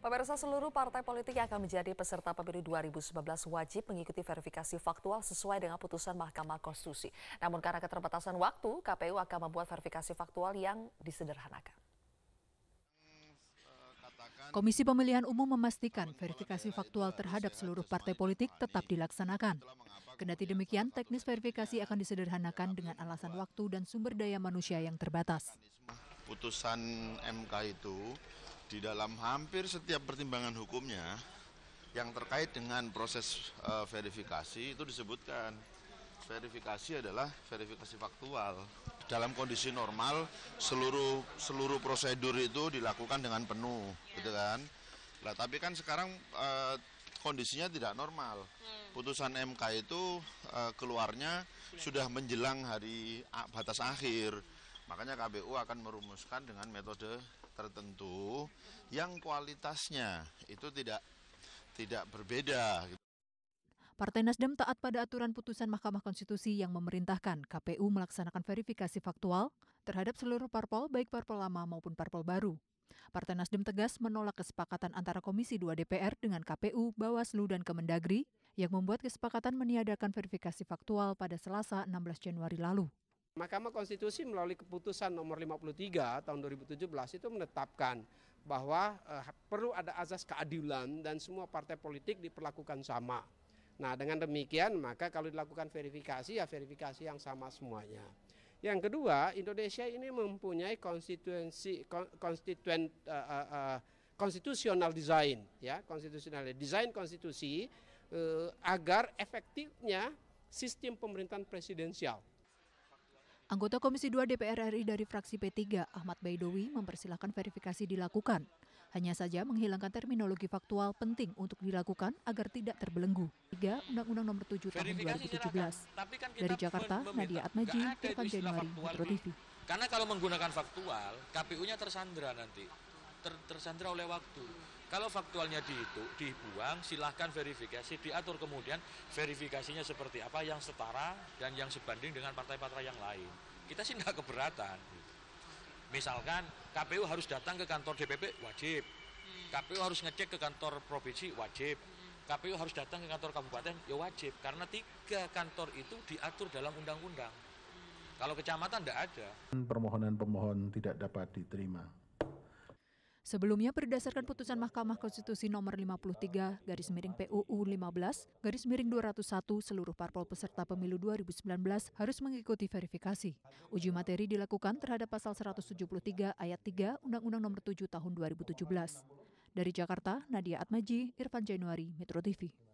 Pemirsa seluruh partai politik yang akan menjadi peserta pemilu 2019 wajib mengikuti verifikasi faktual sesuai dengan putusan Mahkamah Konstitusi. Namun karena keterbatasan waktu, KPU akan membuat verifikasi faktual yang disederhanakan. Komisi Pemilihan Umum memastikan verifikasi faktual terhadap seluruh partai politik tetap dilaksanakan. Kendati demikian, teknis verifikasi akan disederhanakan dengan alasan waktu dan sumber daya manusia yang terbatas. Putusan MK itu di dalam hampir setiap pertimbangan hukumnya yang terkait dengan proses uh, verifikasi itu disebutkan verifikasi adalah verifikasi faktual. Dalam kondisi normal seluruh seluruh prosedur itu dilakukan dengan penuh, gitu kan? Lah tapi kan sekarang uh, kondisinya tidak normal. Hmm. Putusan MK itu uh, keluarnya sudah menjelang hari batas akhir Makanya KBU akan merumuskan dengan metode tertentu yang kualitasnya itu tidak tidak berbeda. Gitu. Partai Nasdem taat pada aturan putusan Mahkamah Konstitusi yang memerintahkan KPU melaksanakan verifikasi faktual terhadap seluruh parpol baik parpol lama maupun parpol baru. Partai Nasdem tegas menolak kesepakatan antara Komisi 2 DPR dengan KPU, Bawaslu, dan Kemendagri yang membuat kesepakatan meniadakan verifikasi faktual pada Selasa 16 Januari lalu. Mahkamah Konstitusi melalui keputusan nomor 53 tahun 2017 itu menetapkan bahwa eh, perlu ada azas keadilan dan semua partai politik diperlakukan sama. Nah, dengan demikian maka kalau dilakukan verifikasi ya verifikasi yang sama semuanya. Yang kedua, Indonesia ini mempunyai konstituensi konstituen uh, uh, uh, konstitusional design ya, konstitusional design konstitusi uh, agar efektifnya sistem pemerintahan presidensial Anggota Komisi 2 DPR RI dari fraksi P3, Ahmad Baidowi, mempersilahkan verifikasi dilakukan. Hanya saja menghilangkan terminologi faktual penting untuk dilakukan agar tidak terbelenggu. 3 Undang-Undang Nomor 7 Tahun 2017. Kan dari Jakarta, Nadia Atmaji, Irfan Januari, Metro TV. Karena kalau menggunakan faktual, KPU-nya tersandra nanti ter, tersandra oleh waktu. Kalau faktualnya dihitung, dibuang, silahkan verifikasi, diatur kemudian verifikasinya seperti apa yang setara dan yang sebanding dengan partai-partai yang lain. Kita sih nggak keberatan. Misalkan KPU harus datang ke kantor DPP wajib, KPU harus ngecek ke kantor provinsi wajib, KPU harus datang ke kantor kabupaten ya wajib karena tiga kantor itu diatur dalam undang-undang. Kalau kecamatan tidak ada. Permohonan pemohon tidak dapat diterima. Sebelumnya berdasarkan putusan Mahkamah Konstitusi nomor 53 garis miring PUU 15 garis miring 201 seluruh parpol peserta pemilu 2019 harus mengikuti verifikasi. Uji materi dilakukan terhadap pasal 173 ayat 3 Undang-Undang nomor 7 tahun 2017. Dari Jakarta, Nadia Atmaji, Irfan Januari, Metro TV.